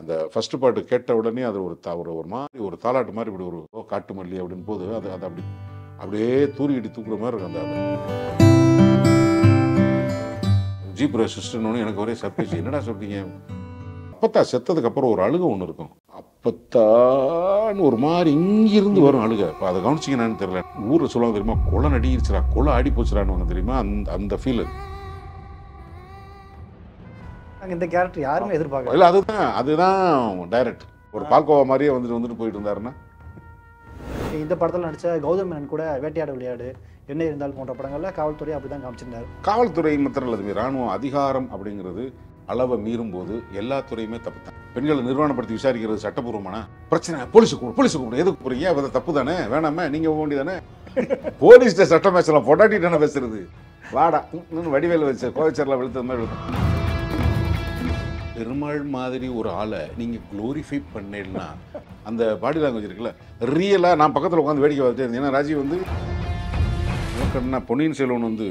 அந்த ஃபர்ஸ்ட் பாட்டு கேட்ட உடனே அது ஒரு தா ஒரு ஒரு மாதிரி ஒரு தாலாட்டு மாதிரி இப்படி ஒரு ஓ காட்டு மல்லி அப்படின்னு போது அது அது அப்படி அப்படியே தூரிகிட்டு தூக்குற மாதிரி இருக்கும் அந்த ஜீப் ரெசிஸ்டன்ட்னு எனக்கு ஒரே சர்ப்ரைஸ் என்னடா சொல்றீங்க அப்பத்தா செத்ததுக்கப்புறம் ஒரு அழுக ஒன்று இருக்கும் அப்பத்தான்னு ஒரு மாதிரி இங்கிருந்து வரும் அழுகை இப்போ அதை கவனிச்சிங்கன்னு தெரியல ஊரில் சொல்லுவாங்க தெரியுமா கொலை நடிச்சிடா கொலை ஆடி வாங்க தெரியுமா அந்த அந்த ஃபீல் இந்த கேரக்டர் யாருமே எதிர்பார்க்கல இல்லை அதுதான் அதுதான் டைரக்ட் ஒரு பால்கோவா மாதிரியே வந்துட்டு வந்துட்டு போயிட்டு இருந்தாருன்னா இந்த படத்தில் நடித்த கௌதம் மேனன் கூட வேட்டையாட விளையாடு என்ன இருந்தால் போன்ற படங்களில் காவல்துறை அப்படி தான் காமிச்சிருந்தார் காவல்துறை மாத்திரம் அல்லது ராணுவம் அதிகாரம் அப்படிங்கிறது அளவை மீறும் போது எல்லா துறையுமே தப்பு தான் பெண்களை நிர்வாணப்படுத்தி விசாரிக்கிறது சட்டப்பூர்வமான பிரச்சனை போலீஸுக்கு கூட போலீஸுக்கு கூட எதுக்கு போறீங்க அதை தப்பு தானே வேணாமே நீங்கள் போக வேண்டியதானே போலீஸ்கிட்ட சட்டம் பேசலாம் பொட்டாட்டி தானே பேசுறது வாடா வடிவேல் வச்சு கோவிச்சரில் வெளுத்தது மாதிரி பெருமாள் மாதிரி ஒரு ஆளை நீங்கள் க்ளோரிஃபை பண்ணேன்னா அந்த பாடி லாங்குவேஜ் இருக்குல்ல ரியலாக நான் பக்கத்தில் உட்காந்து வேடிக்கை பார்த்துட்டு இருந்தேன் ஏன்னா ராஜீவ் வந்து பொன்னியின் செல்வன் வந்து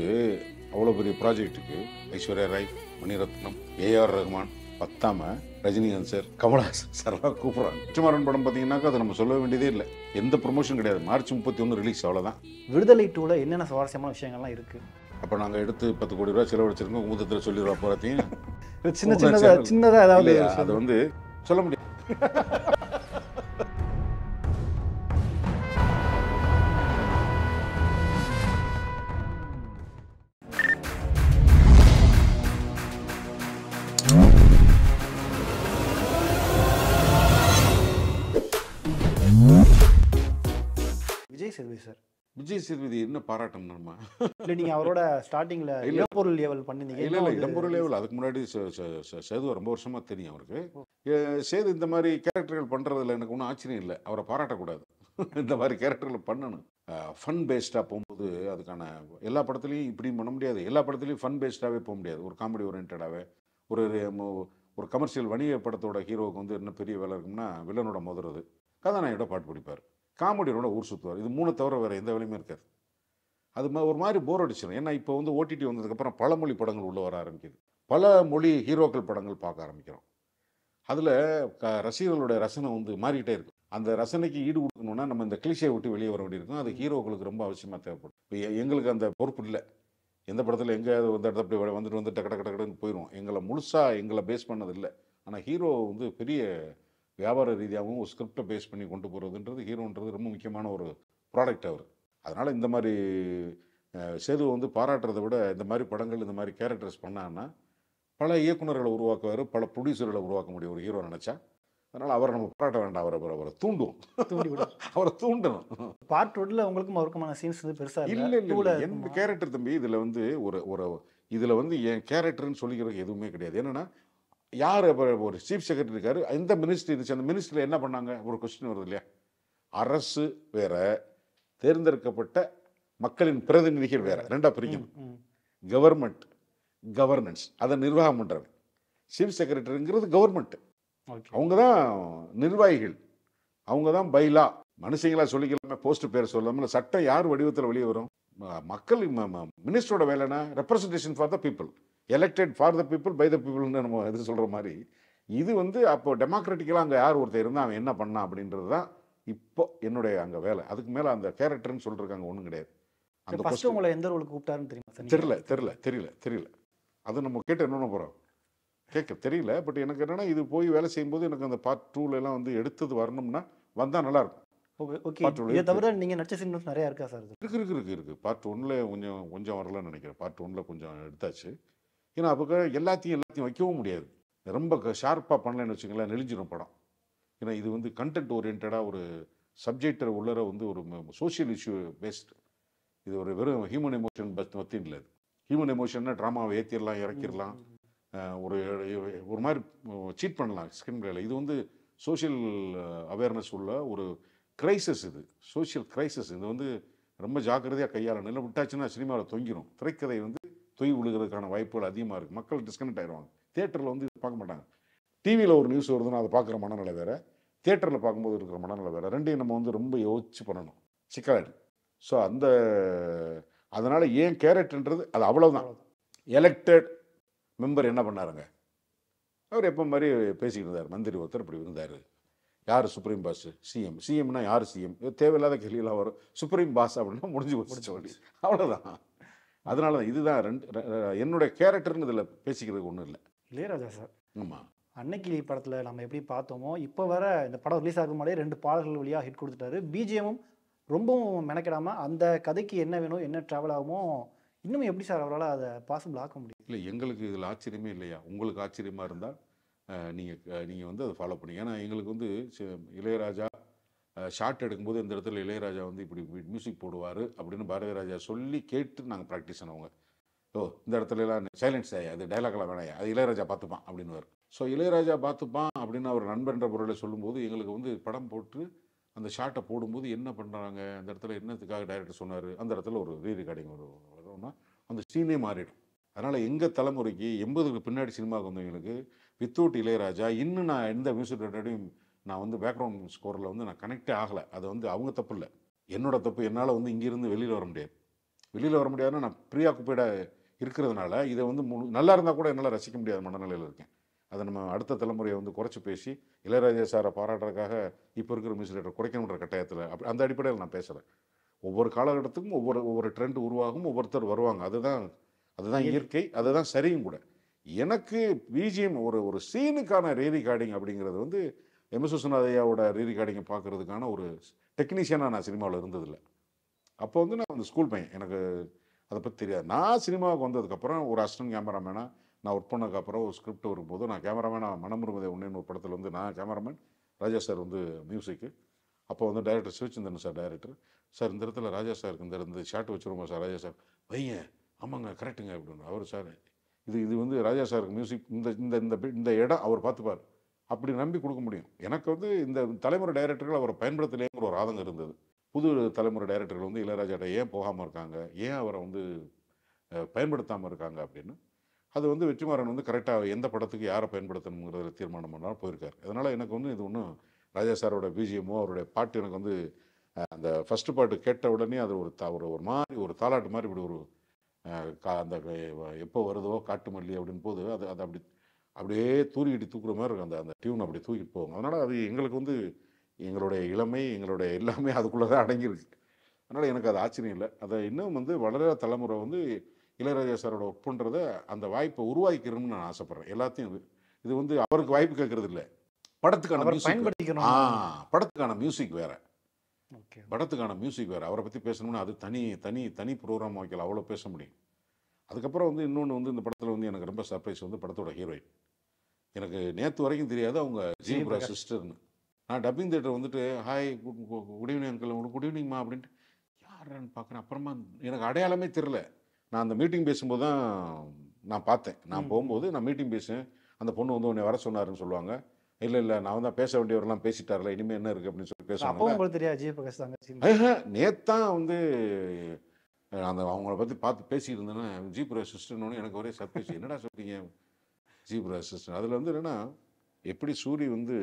அவ்வளோ பெரிய ப்ராஜெக்ட்டுக்கு ஐஸ்வர்யா ராய் மணிரத்னம் ஏஆர் ரஹ்மான் பத்தாம ரஜினிகாந்த் சார் கமல்ஹாசன் சார்லாம் கூப்பிட்றாங்க சுமாரன் படம் பார்த்தீங்கன்னாக்கா அதை நம்ம சொல்ல வேண்டியதே இல்லை எந்த ப்ரொமோஷன் கிடையாது மார்ச் முப்பத்தி ஒன்று ரிலீஸ் அவ்வளோதான் விடுதலை டூவில் என்னென்ன சுவாரஸ்யமான விஷயங்கள்லாம் இருக்குது அப்போ நாங்கள் எடுத்து பத்து கோடி ரூபா செலவழிச்சிருக்கோம் ஊதத்தில் சொல்லிடுறோம் போகிறதையும் சின்ன சின்னதாக சின்னதா ஏதாவது அது வந்து சொல்ல முடியும் விஜய் சேதுபதி சார் விஜய் சேதுபதி என்ன பாராட்டணும் இல்லை நீங்கள் அவரோட ஸ்டார்டிங்கில் இளம்பொருள் ஏவல் பண்ணிருந்தீங்க இல்லை இல்லை இளம்பொருள் ஏவல் அதுக்கு முன்னாடி சேது ரொம்ப வருஷமாக தெரியும் அவருக்கு சேது இந்த மாதிரி கேரக்டர்கள் பண்ணுறதுல எனக்கு ஒன்றும் ஆச்சரியம் இல்லை அவரை பாராட்டக்கூடாது இந்த மாதிரி கேரக்டர்கள் பண்ணணும் ஃபன் பேஸ்டாக போகும்போது அதுக்கான எல்லா படத்துலையும் இப்படி பண்ண முடியாது எல்லா படத்துலையும் ஃபன் பேஸ்டாகவே போக முடியாது ஒரு காமெடி ஓரியன்டாகவே ஒரு ஒரு கமர்ஷியல் வணிக படத்தோட ஹீரோவுக்கு வந்து என்ன பெரிய வேலை இருக்கும்னா வில்லனோட முதறது கதாநாயகோட பாட்டு பிடிப்பார் காமெடியோட ஊர் சுற்றுவார் இது மூணு தவிர வேறு எந்த வேலையுமே இருக்காது அது மா ஒரு மாதிரி போர் அடிச்சிடும் ஏன்னா இப்போ வந்து ஓடிடி வந்ததுக்கப்புறம் பல மொழி படங்கள் உள்ளே வர ஆரம்பிக்குது பல மொழி ஹீரோக்கள் படங்கள் பார்க்க ஆரம்பிக்கிறோம் அதில் க ரசிகர்களுடைய ரசனை வந்து மாறிக்கிட்டே இருக்கும் அந்த ரசனைக்கு ஈடு கொடுக்கணும்னா நம்ம இந்த கிளிஷையை விட்டு வெளியே வர வேண்டியிருக்கும் அது ஹீரோக்களுக்கு ரொம்ப அவசியமாக தேவைப்படும் இப்போ எங்களுக்கு அந்த பொறுப்பு இல்லை எந்த படத்தில் எங்கேயாவது வந்து இடத்த அப்படி வந்துட்டு வந்து டக்கு டக்கு போயிடும் எங்களை முழுசாக எங்களை பேஸ் பண்ணது இல்லை ஆனால் ஹீரோ வந்து பெரிய வியாபார ரீதியாகவும் ஒரு ஸ்கிரிப்டை பேஸ் பண்ணி கொண்டு போகிறதுன்றது ஹீரோன்றது ரொம்ப முக்கியமான ஒரு ப்ராடக்ட் அவர் அதனால் இந்த மாதிரி சேது வந்து பாராட்டுறதை விட இந்த மாதிரி படங்கள் இந்த மாதிரி கேரக்டர்ஸ் பண்ணான்னா பல இயக்குநர்களை உருவாக்குவார் பல ப்ரொடியூசர்களை உருவாக்க முடியும் ஒரு ஹீரோ நினச்சா அதனால் அவரை நம்ம பாராட்ட வேண்டாம் அவரை அவரை தூண்டுவோம் அவரை தூண்டணும் பார்ட் ஒன்ல அவங்களுக்கும் அவருக்குமான சீன்ஸ் வந்து பெருசாக இல்லை இல்லை என் கேரக்டர் தம்பி இதில் வந்து ஒரு ஒரு இதில் வந்து என் கேரக்டர்னு சொல்லிக்கிறதுக்கு எதுவுமே கிடையாது என்னென்னா யார் ஒரு சீஃப் செக்ரட்டரி இருக்கார் இந்த மினிஸ்ட்ரி இருந்துச்சு அந்த மினிஸ்ட்ரியில் என்ன பண்ணாங்க ஒரு கொஸ்டின் வருது இல்லையா அரசு வேற தேர்ந்தெடுக்கப்பட்ட மக்களின் பிரதிநிதிகள் வேற ரெண்டா பிரிக்கணும் கவர்மெண்ட் கவர்னன்ஸ் அதை நிர்வாகம் பண்ணுறது சீஃப் செக்ரட்டரிங்கிறது கவர்மெண்ட் அவங்க தான் நிர்வாகிகள் அவங்க தான் பைலா மனுஷங்களா சொல்லிக்கலாமே போஸ்ட் பேர் சொல்லாமல் சட்டம் யார் வடிவத்தில் வெளியே வரும் மக்கள் மினிஸ்டரோட வேலைன்னா representation for the people elected for the people by the பீப்புள்னு நம்ம இது சொல்கிற மாதிரி இது வந்து அப்போ டெமோக்ராட்டிக்கலாக அங்கே யார் ஒருத்தர் இருந்தால் அவன் என்ன பண்ணான் அப்படின்றது தான் இப்போ என்னுடைய அங்கே வேலை அதுக்கு மேலே அந்த கேரக்டர்னு சொல்லிருக்காங்க ஒன்றும் கிடையாது அந்த ஃபஸ்ட்டு உங்களை எந்த ரோலுக்கு கூப்பிட்டாருன்னு தெரியுமா தெரியல தெரியல தெரியல தெரியல அது நம்ம கேட்டு என்னென்ன போகிறோம் கேட்க தெரியல பட் எனக்கு என்னென்னா இது போய் வேலை செய்யும்போது எனக்கு அந்த பார்ட் எல்லாம் வந்து எடுத்தது வரணும்னா வந்தால் நல்லாயிருக்கும் ஓகே தவிர நிறையா இருக்கா சார் இருக்கு இருக்கு இருக்கு பார்ட் ஒன்ல கொஞ்சம் கொஞ்சம் வரலன்னு நினைக்கிறேன் பார்ட் ஒன்ல கொஞ்சம் எடுத்தாச்சு ஏன்னா அப்போ எல்லாத்தையும் எல்லாத்தையும் வைக்கவும் முடியாது ரொம்ப ஷார்ப்பாக பண்ணலன்னு வச்சுங்களேன் நெளிஞ்சிடும் படம் ஏன்னா இது வந்து கண்டென்ட் ஓரியன்டாக ஒரு சப்ஜெக்டை உள்ளர வந்து ஒரு சோஷியல் இஷ்யூ பேஸ்டு இது ஒரு வெறும் ஹியூமன் எமோஷன் பஸ் மத்தியும் இல்லை ஹியூமன் எமோஷன்னா ட்ராமாவை ஏற்றிடலாம் இறக்கிடலாம் ஒரு ஒரு மாதிரி சீட் பண்ணலாம் ஸ்கிரீன் பிளேயில் இது வந்து சோஷியல் அவேர்னஸ் உள்ள ஒரு கிரைசஸ் இது சோஷியல் கிரைசஸ் இது வந்து ரொம்ப ஜாக்கிரதையாக கையாளணும் இல்லை விட்டாச்சுன்னா சினிமாவில் தொங்கிடும் திரைக்கதை வந்து தொய் விழுகிறதுக்கான வாய்ப்புகள் அதிகமாக இருக்குது மக்கள் டிஸ்கனெக்ட் ஆயிடுவாங்க தேட்டரில் வந்து இது பார்க்க மாட்டாங்க டிவியில் ஒரு நியூஸ் வருதுன்னா அதை பார்க்குற மனநிலை வேறு தேட்டரில் பார்க்கும்போது இருக்கிற மனநிலை வேறு ரெண்டையும் நம்ம வந்து ரொம்ப யோசிச்சு பண்ணணும் சிக்கலாயிடும் ஸோ அந்த அதனால் ஏன் கேரட்ன்றது அது அவ்வளோதான் எலெக்டட் மெம்பர் என்ன பண்ணாருங்க அவர் எப்போ மாதிரி பேசிக்கிட்டு இருந்தார் மந்திரி ஒருத்தர் இப்படி இருந்தார் யார் சுப்ரீம் பாஸ் சிஎம் சிஎம்னா யார் சிஎம் தேவையில்லாத கேள்வியெல்லாம் வரும் சுப்ரீம் பாஸ் அப்படின்னா முடிஞ்சு போச்சு அவ்வளோதான் அதனால தான் இதுதான் ரெண்டு என்னுடைய கேரக்டர்னு இதில் பேசிக்கிறதுக்கு ஒன்றும் இல்லை இளையராஜா சார் ஆமாம் அன்னைக்கிளி படத்தில் நம்ம எப்படி பார்த்தோமோ இப்போ வர இந்த படம் ரிலீஸ் ஆகும் போதே ரெண்டு பாடல்கள் வழியாக ஹிட் கொடுத்துட்டாரு பிஜிஎமும் ரொம்பவும் மெனக்கிடாமல் அந்த கதைக்கு என்ன வேணும் என்ன ட்ராவல் ஆகுமோ இன்னும் எப்படி சார் அவரால் அதை பாசிபிள் ஆக்க முடியும் இல்லை எங்களுக்கு இதில் ஆச்சரியமே இல்லையா உங்களுக்கு ஆச்சரியமாக இருந்தால் நீங்கள் நீங்கள் வந்து அதை ஃபாலோ பண்ணி ஏன்னா எங்களுக்கு வந்து இளையராஜா ஷார்ட் எடுக்கும்போது இந்த இடத்துல இளையராஜா வந்து இப்படி மியூசிக் போடுவார் அப்படின்னு பாரதி ராஜா சொல்லி கேட்டு நாங்கள் ப்ராக்டிஸ் பண்ணுவோங்க ஓ இந்த இடத்துலலாம் சைலன்ஸ் ஆயா அது டைலாக்லாம் வேணாயா அது இளையராஜா பார்த்துப்பான் அப்படின்னு ஸோ இளையராஜா பார்த்துப்பான் அப்படின்னு அவர் நண்பன்ற பொருளை சொல்லும்போது எங்களுக்கு வந்து படம் போட்டு அந்த ஷார்ட்டை போடும்போது என்ன பண்ணுறாங்க அந்த இடத்துல என்னத்துக்காக டைரக்டர் சொன்னார் அந்த இடத்துல ஒரு ரீ ரெக்கார்டிங் வரும்னா அந்த சீனே மாறிடும் அதனால் எங்கள் தலைமுறைக்கு எண்பதுக்கு பின்னாடி சினிமாவுக்கு வந்தவங்களுக்கு வித்தவுட் இளையராஜா இன்னும் நான் எந்த மியூசிக் டைரக்டரையும் நான் வந்து பேக்ரவுண்ட் ஸ்கோரில் வந்து நான் கனெக்டே ஆகலை அது வந்து அவங்க தப்பு இல்லை என்னோடய தப்பு என்னால் வந்து இங்கேருந்து வெளியில் வர முடியாது வெளியில் வர முடியாதுன்னா நான் ப்ரீ ஆக்குப்பைடாக இருக்கிறதுனால இதை வந்து முழு நல்லா இருந்தால் கூட என்னால் ரசிக்க முடியாத மனநிலையில் இருக்கேன் அதை நம்ம அடுத்த தலைமுறையை வந்து குறைச்சி பேசி இளையராஜா சாரை பாராட்டுறதுக்காக இப்போ இருக்கிற மியூசிலேட்டர் குறைக்கணுன்ற கட்டாயத்தில் அப்படி அந்த அடிப்படையில் நான் பேசுகிறேன் ஒவ்வொரு காலகட்டத்துக்கும் ஒவ்வொரு ஒவ்வொரு ட்ரெண்ட் உருவாகும் ஒவ்வொருத்தர் வருவாங்க அதுதான் அதுதான் இயற்கை அதுதான் சரியும் கூட எனக்கு பிஜிஎம் ஒரு ஒரு சீனுக்கான ரேரி கார்டிங் அப்படிங்கிறது வந்து எம் சுசனாத் ஐயாவோட பார்க்குறதுக்கான ஒரு டெக்னீஷியனாக நான் சினிமாவில் இருந்ததில்லை அப்போ வந்து நான் அந்த ஸ்கூல் பையன் எனக்கு அதை பற்றி தெரியாது நான் சினிமாவுக்கு வந்ததுக்கப்புறம் ஒரு அஸ்டன் கேமராமேனாக நான் ஒர்க் பண்ணதுக்கப்புறம் ஒரு ஸ்கிரிப்ட் வரும்போது நான் கேமராமேனாக மனமுருகதை ஒன்றின் ஒரு படத்தில் வந்து நான் கேமராமேன் ராஜா சார் வந்து மியூசிக்கு அப்போ வந்து director Sivachandran sir director sir இந்த இடத்துல ராஜா சாருக்கு இந்த இந்த ஷாட் வச்சுருவோம் சார் ராஜா சார் வையன் ஆமாங்க கரெக்டுங்க அப்படின்னு அவர் சார் இது இது வந்து ராஜா சாருக்கு மியூசிக் இந்த இந்த இந்த இந்த இடம் அவர் பார்த்துப்பார் அப்படி நம்பி கொடுக்க முடியும் எனக்கு வந்து இந்த தலைமுறை டைரக்டர்கள் அவரை பயன்படுத்தலேங்கிற ஒரு ஆதங்கம் இருந்தது புது தலைமுறை டைரக்டர்கள் வந்து இளையராஜாட்ட ஏன் போகாமல் இருக்காங்க ஏன் அவரை வந்து பயன்படுத்தாமல் இருக்காங்க அப்படின்னு அது வந்து வெற்றிமாறன் வந்து கரெக்டாக எந்த படத்துக்கு யாரை பயன்படுத்தணுங்கிறத தீர்மானம் பண்ணாலும் போயிருக்காரு அதனால் எனக்கு வந்து இது ஒன்றும் ராஜா சாரோட பிஜிஎம்மோ அவருடைய பாட்டு எனக்கு வந்து அந்த ஃபஸ்ட்டு பாட்டு கேட்ட உடனே அது ஒரு த ஒரு ஒரு மாதிரி ஒரு தாலாட்டு மாதிரி இப்படி ஒரு கா அந்த எப்போ வருதோ காட்டு மல்லி அப்படின்னு போது அது அது அப்படி அப்படியே தூக்கிட்டு தூக்குற மாதிரி இருக்கும் அந்த அந்த டியூன் அப்படி தூக்கிட்டு போவாங்க அதனால் அது எங்களுக்கு வந்து எங்களுடைய இளமை எங்களுடைய எல்லாமே அதுக்குள்ளே தான் அடங்கியிருக்கு அதனால் எனக்கு அது ஆச்சரியம் இல்லை அதை இன்னும் வந்து வளர தலைமுறை வந்து இளையராஜா சாரோட ஒப்புன்றத அந்த வாய்ப்பை உருவாக்கிக்கணும்னு நான் ஆசைப்பட்றேன் எல்லாத்தையும் இது இது வந்து அவருக்கு வாய்ப்பு கேட்கறது இல்லை படத்துக்கான பயன்படுத்திக்கணும் ஆ படத்துக்கான மியூசிக் வேறு படத்துக்கான மியூசிக் வேறு அவரை பற்றி பேசணும்னா அது தனி தனி தனி ப்ரோக்ராம் வைக்கல அவ்வளோ பேச முடியும் அதுக்கப்புறம் வந்து இன்னொன்று வந்து இந்த படத்தில் வந்து எனக்கு ரொம்ப சர்ப்ரைஸ் வந்து படத்தோட ஹீரோயின் எனக்கு நேற்று வரைக்கும் தெரியாது அவங்க ஜீவ்ரா சிஸ்டர்னு நான் டப்பிங் தேட்டர் வந்துட்டு hi good good evening uncle உங்களுக்கு குட் ஈவினிங்மா அப்படின்ட்டு யாருன்னு பார்க்குறேன் அப்புறமா எனக்கு அடையாளமே தெரில நான் அந்த மீட்டிங் பேசும்போது தான் நான் பார்த்தேன் நான் போகும்போது நான் மீட்டிங் பேசுவேன் அந்த பொண்ணு வந்து உன்னை வர சொன்னாருன்னு சொல்லுவாங்க இல்லை இல்லை நான் தான் பேச வேண்டியவரெல்லாம் பேசிட்டார்ல இனிமேல் என்ன இருக்குது அப்படின்னு சொல்லி பேசுவாங்க நேத்தான் வந்து அந்த அவங்கள பற்றி பார்த்து பேசியிருந்தேன்னா ஜீப் சிஸ்டர்னு எனக்கு ஒரே சர்ப்ரைஸ் என்னடா சொல்கிறீங்க ஜீப்ரா அசிஸ்டன்ட் அதில் வந்து என்னென்னா எப்படி சூரி வந்து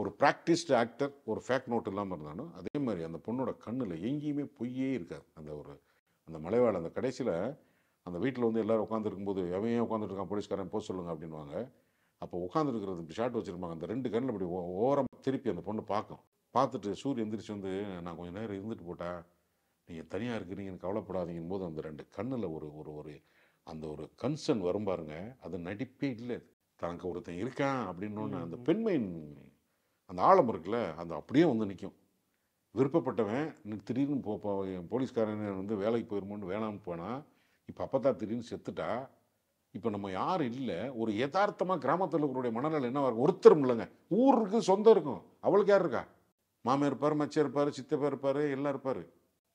ஒரு ப்ராக்டிஸ்டு ஆக்டர் ஒரு ஃபேக் நோட் இல்லாமல் இருந்தானோ அதே மாதிரி அந்த பொண்ணோட கண்ணில் எங்கேயுமே பொய்யே இருக்காது அந்த ஒரு அந்த மலைவாழ் அந்த கடைசியில் அந்த வீட்டில் வந்து எல்லோரும் உட்காந்துருக்கும்போது எவன் ஏன் உட்காந்துருக்கான் போலீஸ்காரன் போக சொல்லுங்கள் அப்படின்வாங்க அப்போ உட்காந்துருக்கிறது ஷார்ட் வச்சுருப்பாங்க அந்த ரெண்டு கண்ணில் அப்படி ஓரம் திருப்பி அந்த பொண்ணு பார்க்கும் பார்த்துட்டு சூரிய எந்திரிச்சு வந்து நான் கொஞ்சம் நேரம் இருந்துட்டு போட்டேன் நீங்கள் தனியாக இருக்கிறீங்கன்னு கவலைப்படாதீங்கன்னு போது அந்த ரெண்டு கண்ணில் ஒரு ஒரு ஒரு அந்த ஒரு கன்சர்ன் வரும் பாருங்க அது நடிப்பே இல்லை தனக்கு ஒருத்தன் இருக்கான் அப்படின்னு அந்த பெண்மையின் அந்த ஆழம் இருக்குல்ல அது அப்படியே வந்து நிற்கும் விருப்பப்பட்டவன் திடீர்னு போ போலீஸ்காரன் வந்து வேலைக்கு போயிருமோன்னு வேணாம்னு போனால் இப்போ தான் திடீர்னு செத்துட்டா இப்போ நம்ம யார் இல்லை ஒரு யதார்த்தமாக கிராமத்தில் இருக்கிறோடைய மனநிலை என்ன வரும் ஒருத்தரும் இல்லைங்க இருக்குது சொந்தம் இருக்கும் அவளுக்கு யார் இருக்கா மாமியார் இருப்பார் மச்சியார் இருப்பார் சித்தப்பா இருப்பார் எல்லாம் இருப்பார்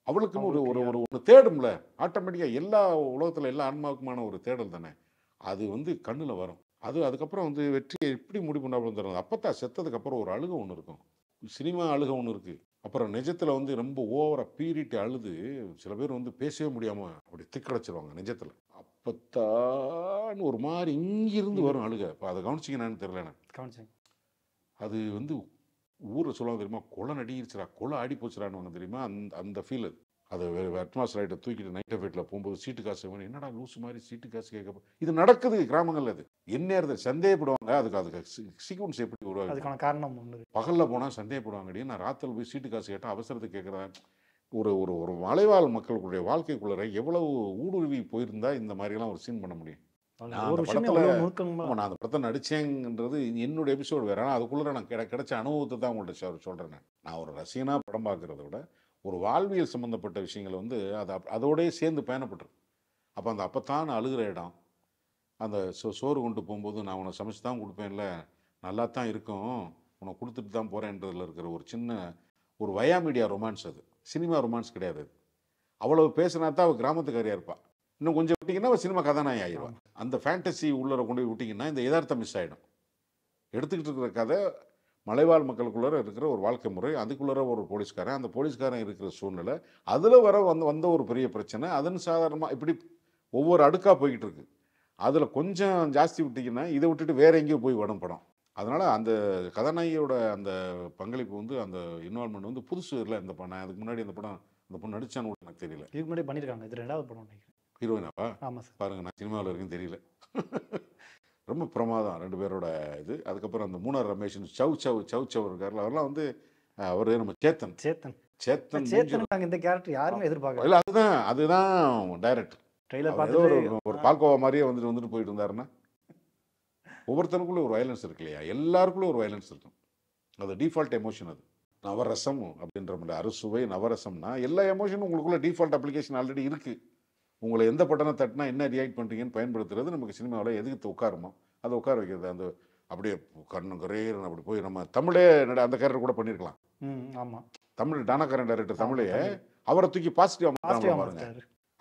அவளுக்குன்னு ஒரு ஒரு ஒரு ஒரு தேடும்ல ஆட்டோமேட்டிக்காக எல்லா உலகத்தில் எல்லா ஆன்மாவுக்குமான ஒரு தேடல் தானே அது வந்து கண்ணில் வரும் அது அதுக்கப்புறம் வந்து வெற்றியை எப்படி முடி பண்ணாமல் தரும் அப்போத்தான் செத்ததுக்கப்புறம் ஒரு அழுக ஒன்று இருக்கும் சினிமா அழுகை ஒன்று இருக்குது அப்புறம் நிஜத்தில் வந்து ரொம்ப ஓவராக பீரிட்டு அழுது சில பேர் வந்து பேசவே முடியாமல் அப்படி திக்கடைச்சிருவாங்க நிஜத்தில் அப்பத்தான்னு ஒரு மாதிரி இங்கிருந்து வரும் அழுக இப்போ அதை கவனிச்சிங்கன்னு தெரியல எனக்கு கவனிச்சிங்க அது வந்து ஊரை சொல்லுவாங்க தெரியுமா குளம் நடிச்சிரா குளம் ஆடி போச்சுறான்னு தெரியுமா அந்த அந்த ஃபீல் அது அதை வேறு அட்மாஸ் ஆகிட்ட தூக்கிட்டு நைட் ஃபைட்டில் போகும்போது சீட்டு காசு வேணும் என்னடா லூசு மாதிரி சீட்டு காசு கேட்க இது நடக்குது கிராமங்களில் அது என்ன இருந்தது சந்தேகப்படுவாங்க அதுக்கு அதுக்கு சீக்வன்ஸ் எப்படி வருவாங்க அதுக்கான காரணம் பகலில் போனால் சந்தேகப்படுவாங்க அடி நான் ராத்திரில் போய் சீட்டு காசு கேட்டால் அவசரத்தை கேட்குறேன் ஒரு ஒரு ஒரு மலைவாழ் மக்களுடைய வாழ்க்கைக்குள்ளே எவ்வளவு ஊடுருவி போயிருந்தா இந்த மாதிரிலாம் ஒரு சீன் பண்ண முடியும் ஒரு நான் அந்த படத்தை நடித்தேங்கிறது என்னோட எபிசோடு வேற ஆனால் அதுக்குள்ளே நான் கிட கிடச்ச அனுபவத்தை தான் உங்கள்கிட்ட சொல்கிறேன் நான் ஒரு ரசிகனாக படம் பார்க்குறத விட ஒரு வாழ்வியல் சம்மந்தப்பட்ட விஷயங்கள் வந்து அது அதோடய சேர்ந்து பயணப்பட்டுருக்கு அப்போ அந்த அப்பத்தான் அழுகிற இடம் அந்த சோ சோறு கொண்டு போகும்போது நான் உனக்கு சமைச்சு தான் கொடுப்பேன்ல நல்லா தான் இருக்கும் உனக்கு கொடுத்துட்டு தான் போகிறேன்றதில் இருக்கிற ஒரு சின்ன ஒரு வயா மீடியா ரொமான்ஸ் அது சினிமா ரொமான்ஸ் கிடையாது அவ்வளவு பேசுனா தான் அவள் கிராமத்துக்காரியாக இருப்பாள் இன்னும் கொஞ்சம் விட்டிங்கன்னா சினிமா கதாநாயகி ஆயிடுவான் அந்த ஃபேண்டசி உள்ளர கொண்டு போய் விட்டிங்கன்னா இந்த யதார்த்தம் மிஸ் ஆகிடும் எடுத்துக்கிட்டு இருக்கிற கதை மலைவாழ் மக்களுக்குள்ளே இருக்கிற ஒரு வாழ்க்கை முறை அதுக்குள்ளே ஒரு போலீஸ்காரன் அந்த போலீஸ்காரன் இருக்கிற சூழ்நிலை அதில் வர வந்த வந்த ஒரு பெரிய பிரச்சனை அதன் சாதாரணமாக இப்படி ஒவ்வொரு அடுக்காக போய்கிட்டு இருக்கு அதில் கொஞ்சம் ஜாஸ்தி விட்டிங்கன்னா இதை விட்டுட்டு வேறு எங்கேயோ போய் வடும் படம் அதனால் அந்த கதாநாயகியோட அந்த பங்களிப்பு வந்து அந்த இன்வால்மெண்ட் வந்து புதுசு இல்லை இந்த படம் அதுக்கு முன்னாடி அந்த படம் அந்த பொண்ணு நடிச்சான்னு எனக்கு தெரியல இதுக்கு முன்னாடி பண்ணியிருக்காங்க இது ரெண்டாவது படம் நினைக்கிறேன் ஹீரோயினாவா ஆமாம் சார் பாருங்கள் நான் சினிமாவில் இருக்குன்னு தெரியல ரொம்ப பிரமாதம் ரெண்டு பேரோட இது அதுக்கப்புறம் அந்த மூணார் ரமேஷன் சவு சவு சவ் சவ் இருக்கார்ல அவரெல்லாம் வந்து அவர் நம்ம சேத்தன் சேத்தன் சேத்தன் சேத்தன் நாங்கள் இந்த கேரக்டர் யாருமே எதிர்பார்க்கல இல்லை அதுதான் அதுதான் டைரக்ட் ட்ரெய்லர் பார்த்து ஒரு ஒரு பால்கோவா மாதிரியே வந்துட்டு வந்துட்டு போயிட்டு இருந்தாருன்னா ஒவ்வொருத்தனுக்குள்ளே ஒரு வயலன்ஸ் இருக்கு இல்லையா எல்லாருக்குள்ளே ஒரு வயலன்ஸ் இருக்கும் அது டிஃபால்ட் எமோஷன் அது நவரசம் அப்படின்ற மாதிரி அறுசுவை நவரசம்னா எல்லா எமோஷனும் உங்களுக்குள்ள டிஃபால்ட் அப்ளிகேஷன் ஆல்ரெடி இருக்குது உங்களை எந்த பட்டனை தட்டினா என்ன ரியாக்ட் பண்ணுறீங்கன்னு பயன்படுத்துறது நமக்கு சினிமாவில் எதுக்கு உட்காருமோ அதை உட்கார வைக்கிறது அந்த அப்படியே கண்ணு கரையர் அப்படி போய் நம்ம தமிழே அந்த கேரக்டர் கூட பண்ணியிருக்கலாம் ஆமாம் தமிழ் டானாக்காரன் டேரக்டர் தமிழையே அவரை தூக்கி பாசிட்டிவாக பாருங்க